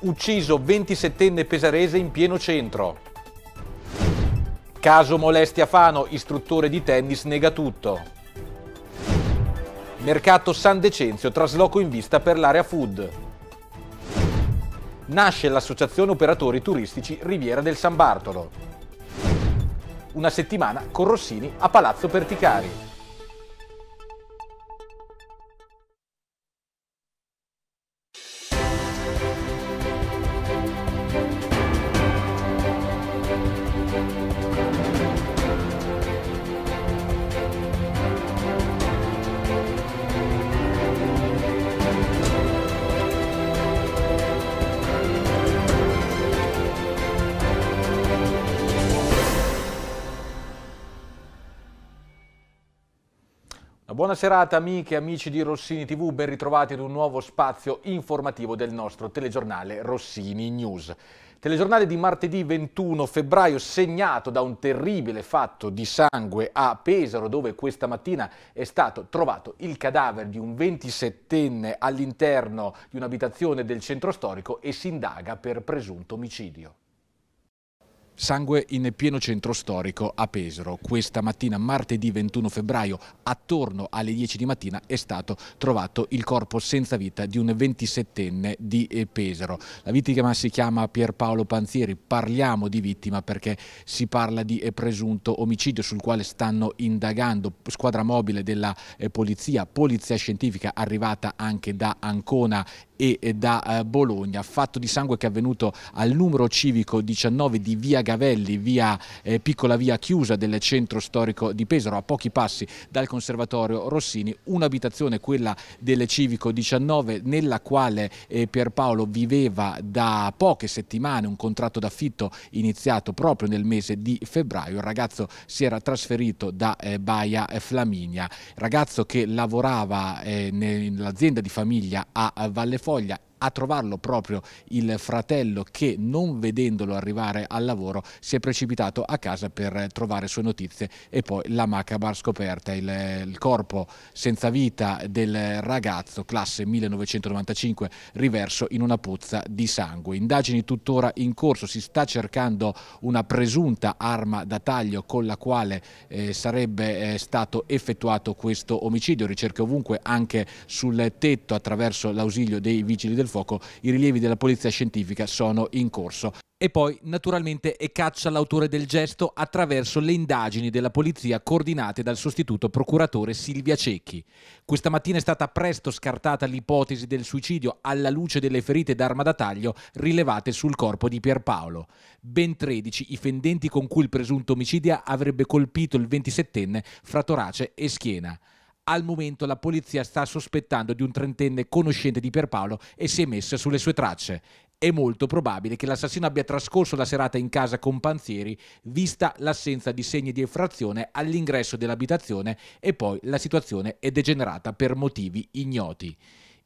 ucciso 27enne pesarese in pieno centro. Caso molestia Fano, istruttore di tennis nega tutto. Mercato San Decenzio, trasloco in vista per l'area food. Nasce l'associazione operatori turistici Riviera del San Bartolo. Una settimana con Rossini a Palazzo Perticari. Buona serata amiche e amici di Rossini TV, ben ritrovati ad un nuovo spazio informativo del nostro telegiornale Rossini News. Telegiornale di martedì 21 febbraio segnato da un terribile fatto di sangue a Pesaro dove questa mattina è stato trovato il cadavere di un 27enne all'interno di un'abitazione del centro storico e si indaga per presunto omicidio. Sangue in pieno centro storico a Pesaro. Questa mattina, martedì 21 febbraio, attorno alle 10 di mattina, è stato trovato il corpo senza vita di un 27enne di eh, Pesaro. La vittima si chiama Pierpaolo Panzieri. Parliamo di vittima perché si parla di eh, presunto omicidio sul quale stanno indagando squadra mobile della eh, polizia, polizia scientifica arrivata anche da Ancona e da eh, Bologna. Fatto di sangue che è avvenuto al numero civico 19 di via Gavelli, via, eh, piccola via chiusa del centro storico di Pesaro, a pochi passi dal conservatorio Rossini, un'abitazione, quella del civico 19, nella quale eh, Pierpaolo viveva da poche settimane, un contratto d'affitto iniziato proprio nel mese di febbraio. Il ragazzo si era trasferito da eh, Baia Flaminia, ragazzo che lavorava eh, nell'azienda di famiglia a eh, Valle foglia a trovarlo proprio il fratello che non vedendolo arrivare al lavoro si è precipitato a casa per trovare sue notizie e poi la macabra scoperta, il, il corpo senza vita del ragazzo classe 1995 riverso in una pozza di sangue. Indagini tuttora in corso, si sta cercando una presunta arma da taglio con la quale eh, sarebbe eh, stato effettuato questo omicidio, ricerche ovunque anche sul tetto attraverso l'ausilio dei vigili del del fuoco, i rilievi della polizia scientifica sono in corso. E poi, naturalmente, è caccia l'autore del gesto attraverso le indagini della polizia coordinate dal sostituto procuratore Silvia Cecchi. Questa mattina è stata presto scartata l'ipotesi del suicidio alla luce delle ferite d'arma da taglio rilevate sul corpo di Pierpaolo. Ben 13 i fendenti con cui il presunto omicidia avrebbe colpito il 27enne fra torace e schiena. Al momento la polizia sta sospettando di un trentenne conoscente di Pierpaolo e si è messa sulle sue tracce. È molto probabile che l'assassino abbia trascorso la serata in casa con Panzieri, vista l'assenza di segni di effrazione all'ingresso dell'abitazione e poi la situazione è degenerata per motivi ignoti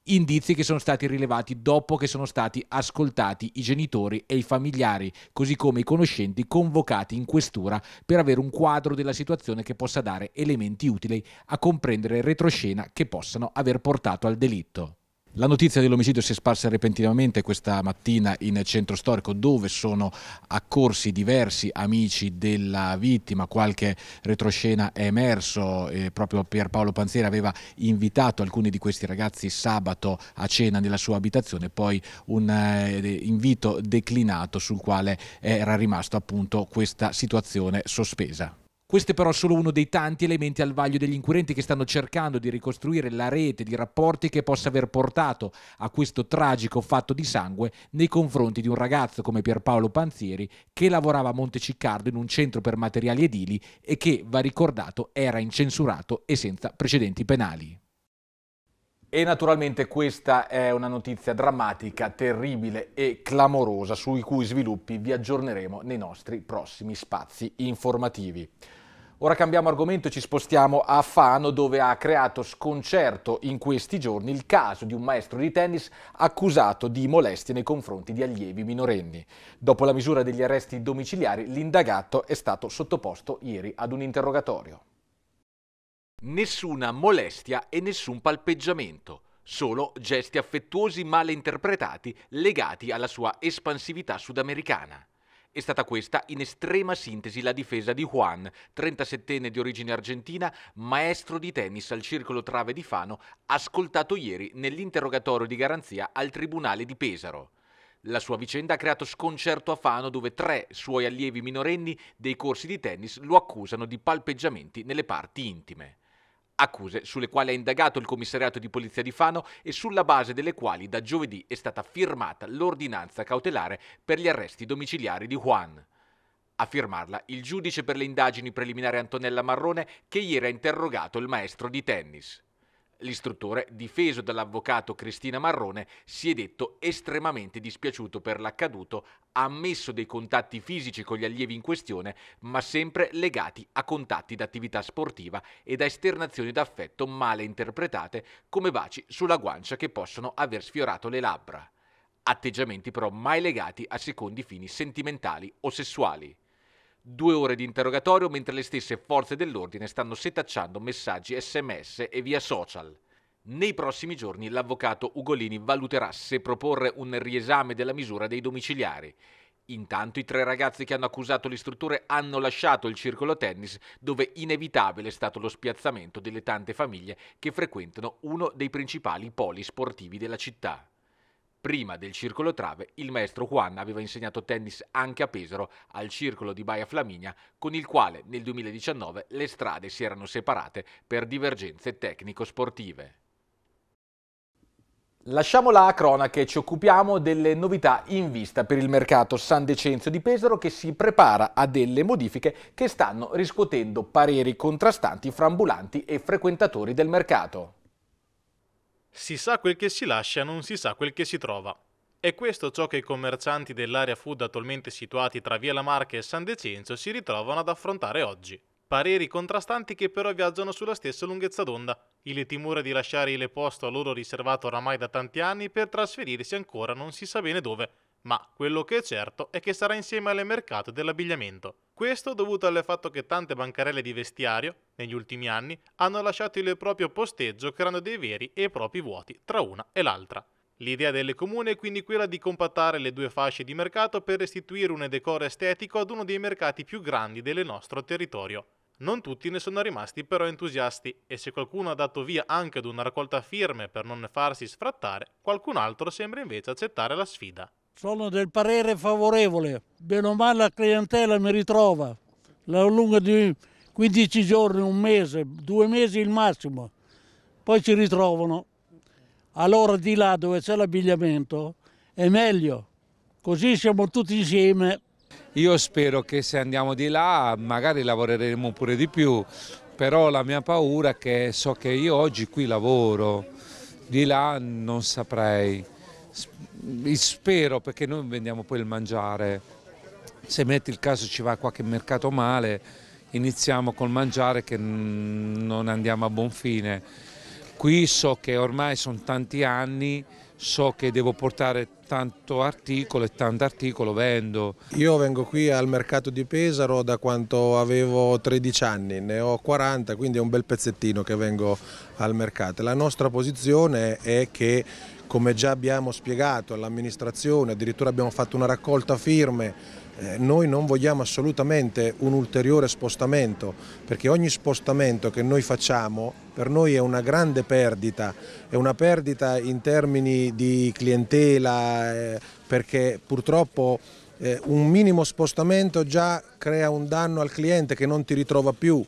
indizi che sono stati rilevati dopo che sono stati ascoltati i genitori e i familiari, così come i conoscenti convocati in questura per avere un quadro della situazione che possa dare elementi utili a comprendere retroscena che possano aver portato al delitto. La notizia dell'omicidio si è sparsa repentinamente questa mattina in centro storico dove sono accorsi diversi amici della vittima, qualche retroscena è emerso, eh, proprio Pierpaolo Panzeri aveva invitato alcuni di questi ragazzi sabato a cena nella sua abitazione, poi un eh, invito declinato sul quale era rimasto appunto questa situazione sospesa. Questo è però solo uno dei tanti elementi al vaglio degli inquirenti che stanno cercando di ricostruire la rete di rapporti che possa aver portato a questo tragico fatto di sangue nei confronti di un ragazzo come Pierpaolo Panzieri che lavorava a Monteciccardo in un centro per materiali edili e che, va ricordato, era incensurato e senza precedenti penali. E naturalmente questa è una notizia drammatica, terribile e clamorosa sui cui sviluppi vi aggiorneremo nei nostri prossimi spazi informativi. Ora cambiamo argomento e ci spostiamo a Fano dove ha creato sconcerto in questi giorni il caso di un maestro di tennis accusato di molestie nei confronti di allievi minorenni. Dopo la misura degli arresti domiciliari l'indagato è stato sottoposto ieri ad un interrogatorio. Nessuna molestia e nessun palpeggiamento, solo gesti affettuosi mal interpretati legati alla sua espansività sudamericana. È stata questa in estrema sintesi la difesa di Juan, 37enne di origine argentina, maestro di tennis al circolo Trave di Fano, ascoltato ieri nell'interrogatorio di garanzia al Tribunale di Pesaro. La sua vicenda ha creato sconcerto a Fano dove tre suoi allievi minorenni dei corsi di tennis lo accusano di palpeggiamenti nelle parti intime accuse sulle quali ha indagato il commissariato di polizia di Fano e sulla base delle quali da giovedì è stata firmata l'ordinanza cautelare per gli arresti domiciliari di Juan. A firmarla il giudice per le indagini preliminari Antonella Marrone che ieri ha interrogato il maestro di tennis. L'istruttore, difeso dall'avvocato Cristina Marrone, si è detto estremamente dispiaciuto per l'accaduto, ha ammesso dei contatti fisici con gli allievi in questione, ma sempre legati a contatti d'attività sportiva e da esternazioni d'affetto male interpretate come baci sulla guancia che possono aver sfiorato le labbra. Atteggiamenti però mai legati a secondi fini sentimentali o sessuali. Due ore di interrogatorio mentre le stesse forze dell'ordine stanno setacciando messaggi sms e via social. Nei prossimi giorni l'avvocato Ugolini valuterà se proporre un riesame della misura dei domiciliari. Intanto i tre ragazzi che hanno accusato l'istruttore hanno lasciato il circolo tennis dove inevitabile è stato lo spiazzamento delle tante famiglie che frequentano uno dei principali poli sportivi della città. Prima del circolo trave, il maestro Juan aveva insegnato tennis anche a Pesaro, al circolo di Baia Flaminia, con il quale nel 2019 le strade si erano separate per divergenze tecnico-sportive. Lasciamo la cronaca e ci occupiamo delle novità in vista per il mercato San Decenzio di Pesaro che si prepara a delle modifiche che stanno riscuotendo pareri contrastanti fra ambulanti e frequentatori del mercato. Si sa quel che si lascia, non si sa quel che si trova. È questo ciò che i commercianti dell'area food attualmente situati tra Via La Marca e San Decenzo si ritrovano ad affrontare oggi. Pareri contrastanti che però viaggiano sulla stessa lunghezza d'onda, il timore di lasciare il posto a loro riservato oramai da tanti anni per trasferirsi ancora non si sa bene dove, ma quello che è certo è che sarà insieme alle mercato dell'abbigliamento. Questo dovuto al fatto che tante bancarelle di vestiario, negli ultimi anni, hanno lasciato il proprio posteggio creando dei veri e propri vuoti tra una e l'altra. L'idea delle comune è quindi quella di compattare le due fasce di mercato per restituire un decoro estetico ad uno dei mercati più grandi del nostro territorio. Non tutti ne sono rimasti però entusiasti e se qualcuno ha dato via anche ad una raccolta firme per non farsi sfrattare, qualcun altro sembra invece accettare la sfida. Sono del parere favorevole, bene o male la clientela mi ritrova, la lunga di 15 giorni, un mese, due mesi il massimo, poi ci ritrovano. Allora di là dove c'è l'abbigliamento è meglio, così siamo tutti insieme. Io spero che se andiamo di là magari lavoreremo pure di più, però la mia paura è che so che io oggi qui lavoro, di là non saprei spero perché noi vendiamo poi il mangiare, se metti il caso ci va qualche mercato male, iniziamo col mangiare che non andiamo a buon fine. Qui so che ormai sono tanti anni, so che devo portare tanto articolo e tanto articolo vendo. Io vengo qui al mercato di Pesaro da quando avevo 13 anni, ne ho 40, quindi è un bel pezzettino che vengo al mercato. La nostra posizione è che come già abbiamo spiegato all'amministrazione, addirittura abbiamo fatto una raccolta firme, eh, noi non vogliamo assolutamente un ulteriore spostamento perché ogni spostamento che noi facciamo per noi è una grande perdita, è una perdita in termini di clientela eh, perché purtroppo eh, un minimo spostamento già crea un danno al cliente che non ti ritrova più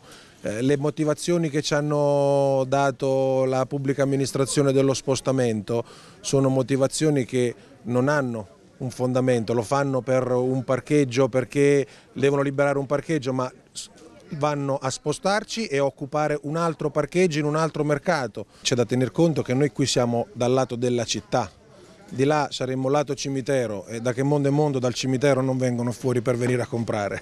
eh, le motivazioni che ci hanno dato la pubblica amministrazione dello spostamento sono motivazioni che non hanno un fondamento, lo fanno per un parcheggio perché devono liberare un parcheggio, ma vanno a spostarci e occupare un altro parcheggio in un altro mercato. C'è da tener conto che noi qui siamo dal lato della città, di là saremmo lato cimitero e da che mondo è mondo dal cimitero non vengono fuori per venire a comprare,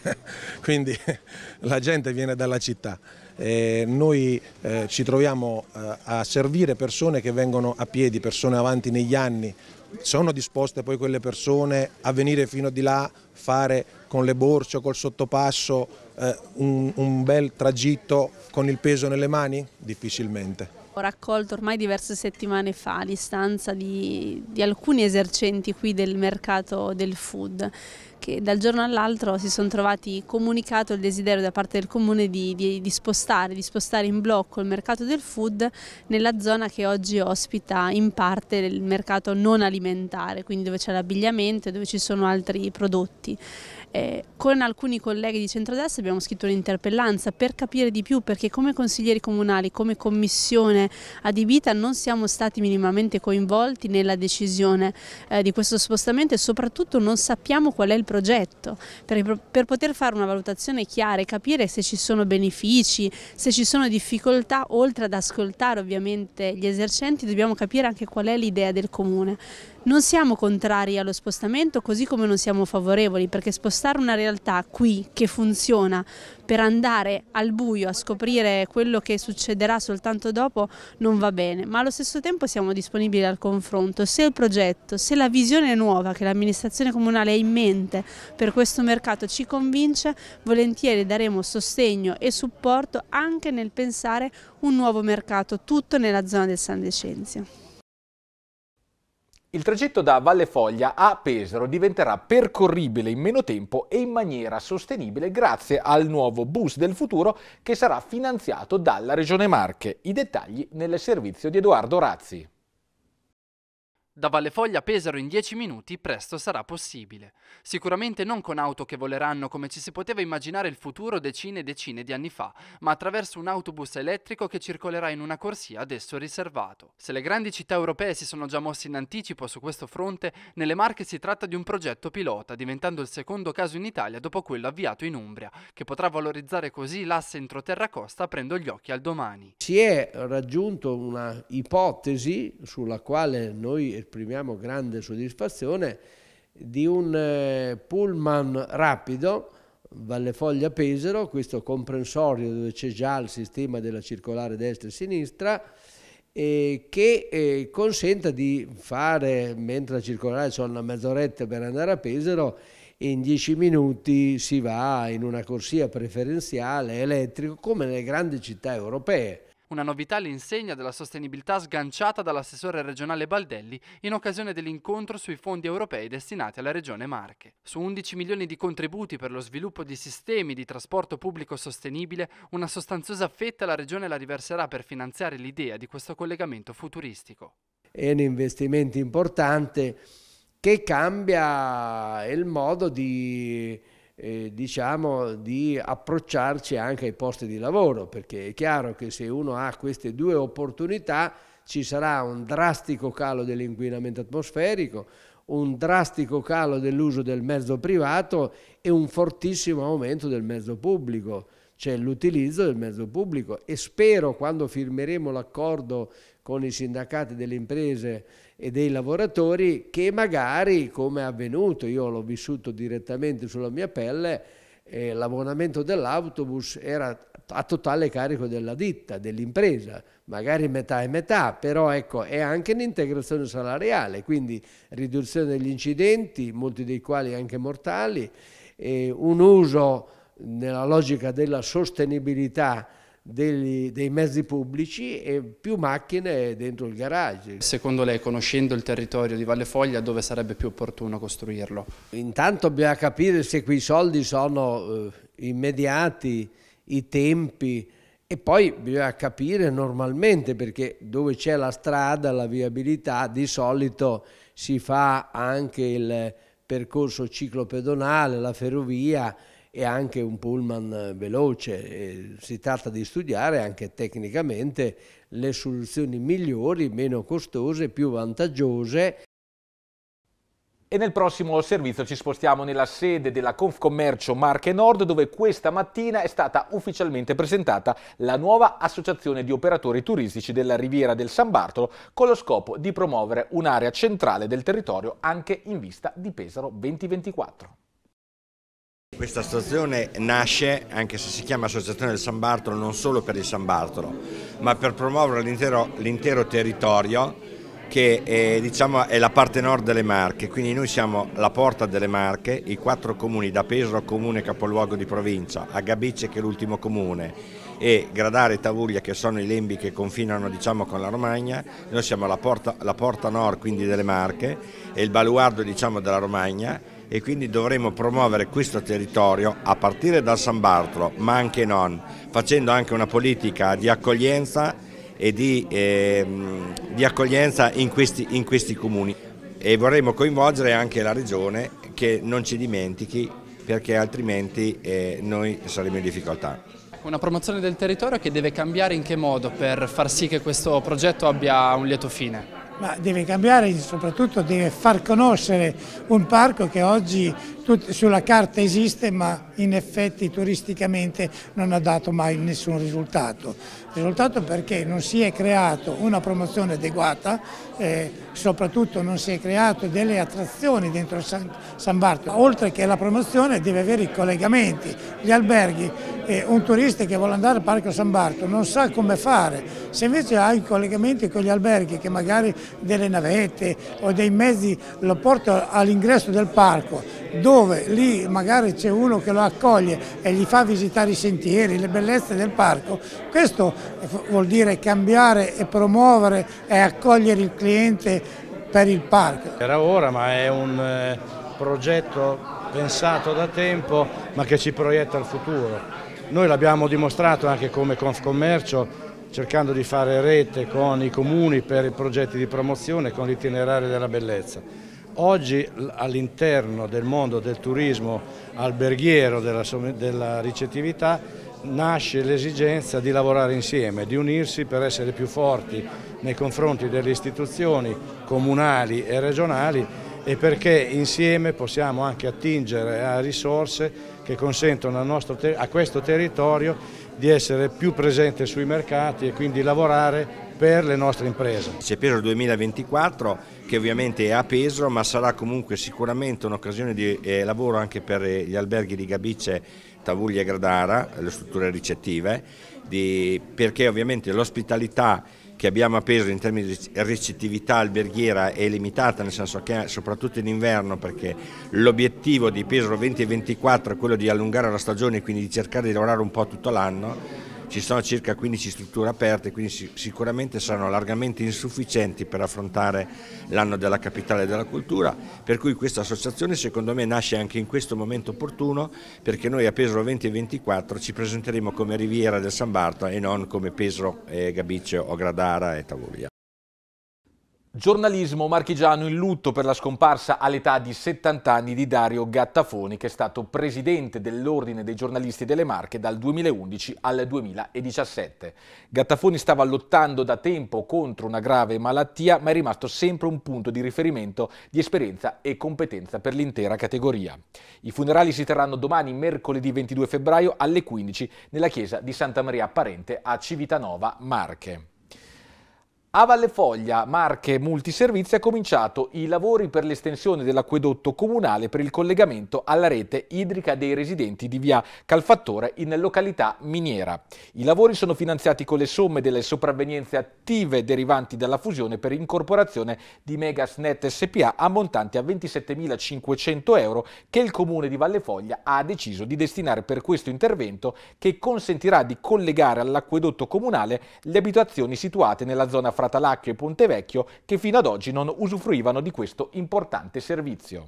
quindi la gente viene dalla città. E noi eh, ci troviamo eh, a servire persone che vengono a piedi, persone avanti negli anni, sono disposte poi quelle persone a venire fino di là, fare con le borse o col sottopasso eh, un, un bel tragitto con il peso nelle mani? Difficilmente. Ho raccolto ormai diverse settimane fa l'istanza di, di alcuni esercenti qui del mercato del food che dal giorno all'altro si sono trovati comunicato il desiderio da parte del comune di, di, di, spostare, di, spostare, in blocco il mercato del food nella zona che oggi ospita in parte il mercato non alimentare, quindi dove c'è l'abbigliamento e dove ci sono altri prodotti. Eh, con alcuni colleghi di centrodestra abbiamo scritto un'interpellanza per capire di più perché come consiglieri comunali, come commissione adibita non siamo stati minimamente coinvolti nella decisione eh, di questo spostamento e soprattutto non sappiamo qual è il progetto per, per poter fare una valutazione chiara e capire se ci sono benefici, se ci sono difficoltà oltre ad ascoltare ovviamente gli esercenti dobbiamo capire anche qual è l'idea del comune. Non siamo contrari allo spostamento così come non siamo favorevoli perché spostare una realtà qui che funziona per andare al buio a scoprire quello che succederà soltanto dopo non va bene, ma allo stesso tempo siamo disponibili al confronto. Se il progetto, se la visione nuova che l'amministrazione comunale ha in mente per questo mercato ci convince, volentieri daremo sostegno e supporto anche nel pensare un nuovo mercato, tutto nella zona del San Decenzio. Il tragitto da Valle Foglia a Pesaro diventerà percorribile in meno tempo e in maniera sostenibile grazie al nuovo bus del futuro che sarà finanziato dalla Regione Marche. I dettagli nel servizio di Edoardo Razzi. Da Vallefoglia a Pesaro in 10 minuti presto sarà possibile. Sicuramente non con auto che voleranno come ci si poteva immaginare il futuro decine e decine di anni fa, ma attraverso un autobus elettrico che circolerà in una corsia adesso riservato. Se le grandi città europee si sono già mosse in anticipo su questo fronte, nelle Marche si tratta di un progetto pilota, diventando il secondo caso in Italia dopo quello avviato in Umbria, che potrà valorizzare così l'asse entroterra-costa aprendo gli occhi al domani. Si è raggiunto una ipotesi sulla quale noi esprimiamo grande soddisfazione, di un eh, pullman rapido Vallefoglia Pesero, questo comprensorio dove c'è già il sistema della circolare destra e sinistra, eh, che eh, consenta di fare, mentre la circolare c'è una mezz'oretta per andare a Pesero, in dieci minuti si va in una corsia preferenziale elettrico come nelle grandi città europee una novità all'insegna della sostenibilità sganciata dall'assessore regionale Baldelli in occasione dell'incontro sui fondi europei destinati alla regione Marche. Su 11 milioni di contributi per lo sviluppo di sistemi di trasporto pubblico sostenibile, una sostanziosa fetta la regione la riverserà per finanziare l'idea di questo collegamento futuristico. È un investimento importante che cambia il modo di eh, diciamo, di approcciarci anche ai posti di lavoro, perché è chiaro che se uno ha queste due opportunità ci sarà un drastico calo dell'inquinamento atmosferico, un drastico calo dell'uso del mezzo privato e un fortissimo aumento del mezzo pubblico, cioè l'utilizzo del mezzo pubblico e spero quando firmeremo l'accordo con i sindacati delle imprese e dei lavoratori che magari, come è avvenuto, io l'ho vissuto direttamente sulla mia pelle, eh, l'abbonamento dell'autobus era a totale carico della ditta, dell'impresa, magari metà e metà, però ecco, è anche un'integrazione salariale, quindi riduzione degli incidenti, molti dei quali anche mortali, eh, un uso nella logica della sostenibilità dei, dei mezzi pubblici e più macchine dentro il garage. Secondo lei, conoscendo il territorio di Valle Foglia, dove sarebbe più opportuno costruirlo? Intanto bisogna capire se quei soldi sono eh, immediati, i tempi e poi bisogna capire normalmente perché dove c'è la strada, la viabilità, di solito si fa anche il percorso ciclopedonale, la ferrovia, e anche un pullman eh, veloce. Eh, si tratta di studiare anche tecnicamente le soluzioni migliori, meno costose, più vantaggiose. E nel prossimo servizio ci spostiamo nella sede della Confcommercio Marche Nord dove questa mattina è stata ufficialmente presentata la nuova associazione di operatori turistici della Riviera del San Bartolo con lo scopo di promuovere un'area centrale del territorio anche in vista di Pesaro 2024. Questa associazione nasce, anche se si chiama Associazione del San Bartolo, non solo per il San Bartolo, ma per promuovere l'intero territorio che è, diciamo, è, la parte nord delle Marche, quindi noi siamo la porta delle Marche, i quattro comuni, da Pesaro comune capoluogo di provincia, a Gabice che è l'ultimo comune e Gradare e Tavuglia che sono i lembi che confinano diciamo, con la Romagna, noi siamo la porta, la porta, nord quindi delle Marche e il baluardo diciamo, della Romagna e quindi dovremo promuovere questo territorio a partire dal San Bartolo, ma anche non, facendo anche una politica di accoglienza e di, eh, di accoglienza in questi, in questi comuni e vorremmo coinvolgere anche la regione che non ci dimentichi perché altrimenti eh, noi saremo in difficoltà. Una promozione del territorio che deve cambiare in che modo per far sì che questo progetto abbia un lieto fine? ma deve cambiare e soprattutto deve far conoscere un parco che oggi sulla carta esiste ma in effetti turisticamente non ha dato mai nessun risultato. Risultato perché non si è creato una promozione adeguata, eh, soprattutto non si è creato delle attrazioni dentro San, San Bartolo. Oltre che la promozione deve avere i collegamenti, gli alberghi. Eh, un turista che vuole andare al Parco San Bartolo non sa come fare. Se invece ha i collegamenti con gli alberghi che magari delle navette o dei mezzi lo portano all'ingresso del parco dove lì magari c'è uno che lo accoglie e gli fa visitare i sentieri, le bellezze del parco, questo vuol dire cambiare e promuovere e accogliere il cliente per il parco. Era ora ma è un eh, progetto pensato da tempo ma che ci proietta al futuro. Noi l'abbiamo dimostrato anche come Confcommercio cercando di fare rete con i comuni per i progetti di promozione con l'itinerario della bellezza. Oggi all'interno del mondo del turismo alberghiero, della, della ricettività, nasce l'esigenza di lavorare insieme, di unirsi per essere più forti nei confronti delle istituzioni comunali e regionali e perché insieme possiamo anche attingere a risorse che consentono a questo territorio di essere più presente sui mercati e quindi lavorare per le nostre imprese. C'è Pesaro 2024 che ovviamente è a Pesaro ma sarà comunque sicuramente un'occasione di eh, lavoro anche per eh, gli alberghi di Gabice, Tavuglia e Gradara, le strutture ricettive, di, perché ovviamente l'ospitalità che abbiamo appeso in termini di ricettività alberghiera è limitata, nel senso che soprattutto in inverno, perché l'obiettivo di Pesaro 2024 è quello di allungare la stagione e quindi di cercare di lavorare un po' tutto l'anno, ci sono circa 15 strutture aperte, quindi sicuramente saranno largamente insufficienti per affrontare l'anno della capitale della cultura, per cui questa associazione secondo me nasce anche in questo momento opportuno perché noi a Pesaro 20 e 24 ci presenteremo come Riviera del San Barto e non come Pesaro, eh, Gabiccio o Gradara e Tavolia. Giornalismo marchigiano in lutto per la scomparsa all'età di 70 anni di Dario Gattafoni, che è stato presidente dell'Ordine dei giornalisti delle Marche dal 2011 al 2017. Gattafoni stava lottando da tempo contro una grave malattia, ma è rimasto sempre un punto di riferimento di esperienza e competenza per l'intera categoria. I funerali si terranno domani, mercoledì 22 febbraio, alle 15 nella chiesa di Santa Maria Apparente a Civitanova, Marche. A Valle Foglia, Marche Multiservizi ha cominciato i lavori per l'estensione dell'acquedotto comunale per il collegamento alla rete idrica dei residenti di via Calfattore in località Miniera. I lavori sono finanziati con le somme delle sopravvenienze attive derivanti dalla fusione per incorporazione di Megasnet SPA ammontanti a 27.500 euro che il comune di Valle Foglia ha deciso di destinare per questo intervento che consentirà di collegare all'acquedotto comunale le abitazioni situate nella zona francese Fratalacchio e Ponte Vecchio che fino ad oggi non usufruivano di questo importante servizio.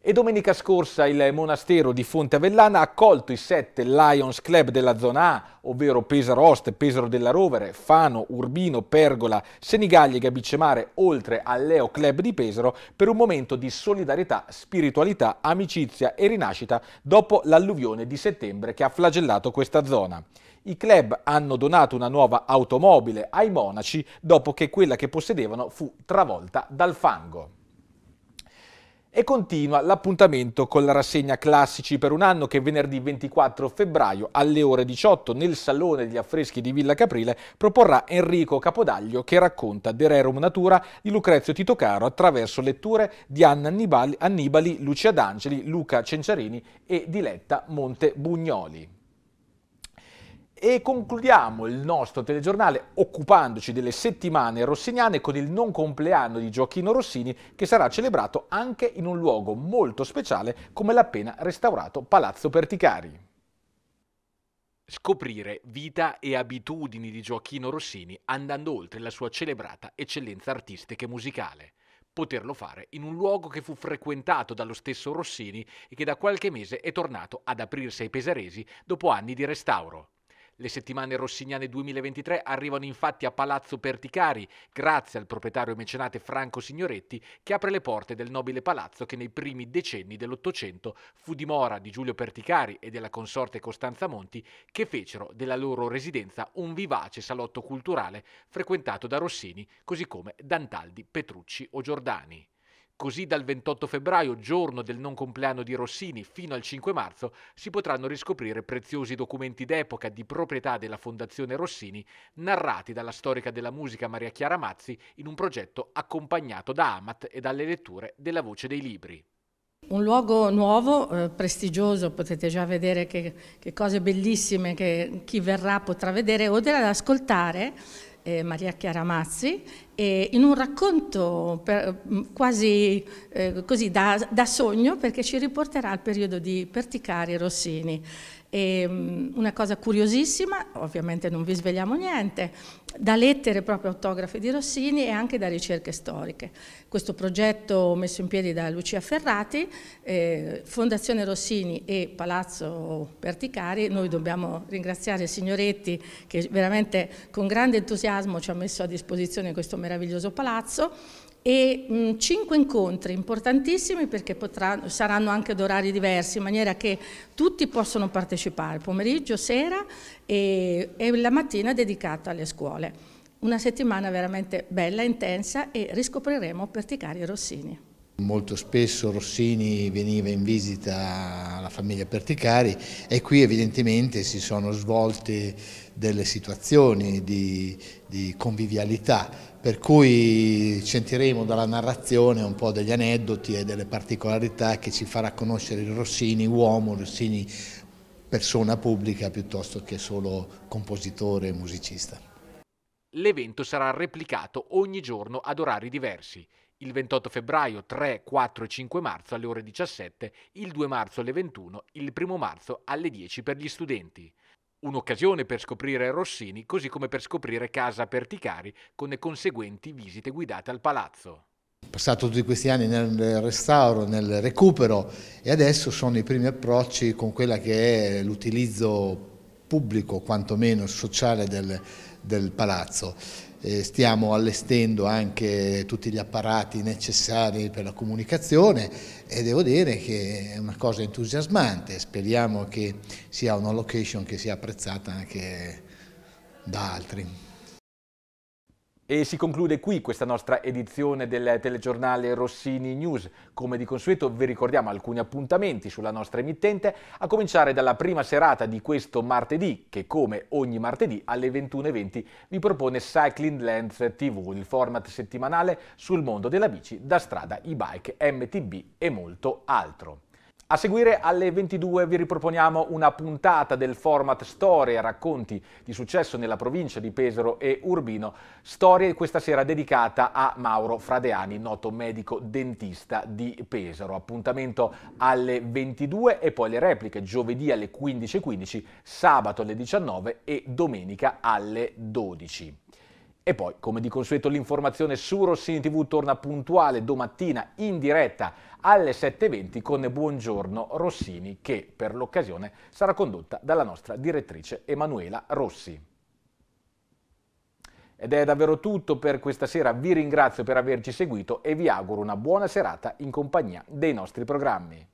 E domenica scorsa il monastero di Fonte Avellana ha accolto i sette Lions Club della zona A, ovvero Pesaro Ost, Pesaro della Rovere, Fano, Urbino, Pergola, Senigallia e Gabicemare, oltre al Leo Club di Pesaro, per un momento di solidarietà, spiritualità, amicizia e rinascita dopo l'alluvione di settembre che ha flagellato questa zona. I club hanno donato una nuova automobile ai monaci dopo che quella che possedevano fu travolta dal fango. E continua l'appuntamento con la rassegna Classici per un anno che venerdì 24 febbraio alle ore 18 nel Salone degli Affreschi di Villa Caprile proporrà Enrico Capodaglio che racconta De Rerum Natura di Lucrezio Tito Caro attraverso letture di Anna Annibali, Annibali Lucia D'Angeli, Luca Cenciarini e Diletta Monte Bugnoli. E concludiamo il nostro telegiornale occupandoci delle settimane rossiniane con il non compleanno di Gioacchino Rossini che sarà celebrato anche in un luogo molto speciale come l'appena restaurato Palazzo Perticari. Scoprire vita e abitudini di Gioacchino Rossini andando oltre la sua celebrata eccellenza artistica e musicale poterlo fare in un luogo che fu frequentato dallo stesso Rossini e che da qualche mese è tornato ad aprirsi ai pesaresi dopo anni di restauro. Le settimane rossignane 2023 arrivano infatti a Palazzo Perticari, grazie al proprietario mecenate Franco Signoretti, che apre le porte del nobile palazzo che nei primi decenni dell'Ottocento fu dimora di Giulio Perticari e della consorte Costanza Monti, che fecero della loro residenza un vivace salotto culturale frequentato da Rossini, così come Dantaldi, Petrucci o Giordani. Così dal 28 febbraio, giorno del non compleanno di Rossini, fino al 5 marzo si potranno riscoprire preziosi documenti d'epoca di proprietà della Fondazione Rossini, narrati dalla storica della musica Maria Chiara Mazzi in un progetto accompagnato da Amat e dalle letture della voce dei libri. Un luogo nuovo, eh, prestigioso, potete già vedere che, che cose bellissime che chi verrà potrà vedere o ad ascoltare eh, Maria Chiara Mazzi eh, in un racconto per, mm, quasi eh, così da, da, sogno perché ci riporterà al periodo di Perticari e Rossini. E, mm, una cosa curiosissima, ovviamente non vi svegliamo niente, da lettere proprio autografe di Rossini e anche da ricerche storiche. Questo progetto messo in piedi da Lucia Ferrati, eh, Fondazione Rossini e Palazzo Perticari, noi dobbiamo ringraziare il Signoretti che veramente con grande entusiasmo ci ha messo a disposizione questo mercato meraviglioso palazzo e mh, cinque incontri importantissimi perché potranno, saranno anche ad orari diversi in maniera che tutti possono partecipare, pomeriggio, sera e, e la mattina dedicata alle scuole. Una settimana veramente bella, intensa e riscopriremo Perticari Rossini. Molto spesso Rossini veniva in visita la famiglia Perticari e qui evidentemente si sono svolte delle situazioni di, di convivialità, per cui sentiremo dalla narrazione un po' degli aneddoti e delle particolarità che ci farà conoscere il Rossini uomo, Rossini persona pubblica piuttosto che solo compositore e musicista. L'evento sarà replicato ogni giorno ad orari diversi il 28 febbraio, 3, 4 e 5 marzo alle ore 17, il 2 marzo alle 21, il 1 marzo alle 10 per gli studenti. Un'occasione per scoprire Rossini, così come per scoprire Casa Perticari con le conseguenti visite guidate al palazzo. Passato tutti questi anni nel restauro, nel recupero e adesso sono i primi approcci con quella che è l'utilizzo pubblico, quantomeno sociale del, del palazzo stiamo allestendo anche tutti gli apparati necessari per la comunicazione e devo dire che è una cosa entusiasmante, speriamo che sia una location che sia apprezzata anche da altri. E si conclude qui questa nostra edizione del telegiornale Rossini News. Come di consueto vi ricordiamo alcuni appuntamenti sulla nostra emittente, a cominciare dalla prima serata di questo martedì, che come ogni martedì alle 21.20 vi propone Cycling Lens TV, il format settimanale sul mondo della bici da strada, e-bike, MTB e molto altro. A seguire alle 22 vi riproponiamo una puntata del format Storie, racconti di successo nella provincia di Pesaro e Urbino. Storie questa sera dedicata a Mauro Fradeani, noto medico dentista di Pesaro. Appuntamento alle 22 e poi le repliche giovedì alle 15.15, sabato alle 19 e domenica alle 12. E poi, come di consueto, l'informazione su Rossini TV torna puntuale domattina in diretta alle 7.20 con Buongiorno Rossini che per l'occasione sarà condotta dalla nostra direttrice Emanuela Rossi. Ed è davvero tutto per questa sera, vi ringrazio per averci seguito e vi auguro una buona serata in compagnia dei nostri programmi.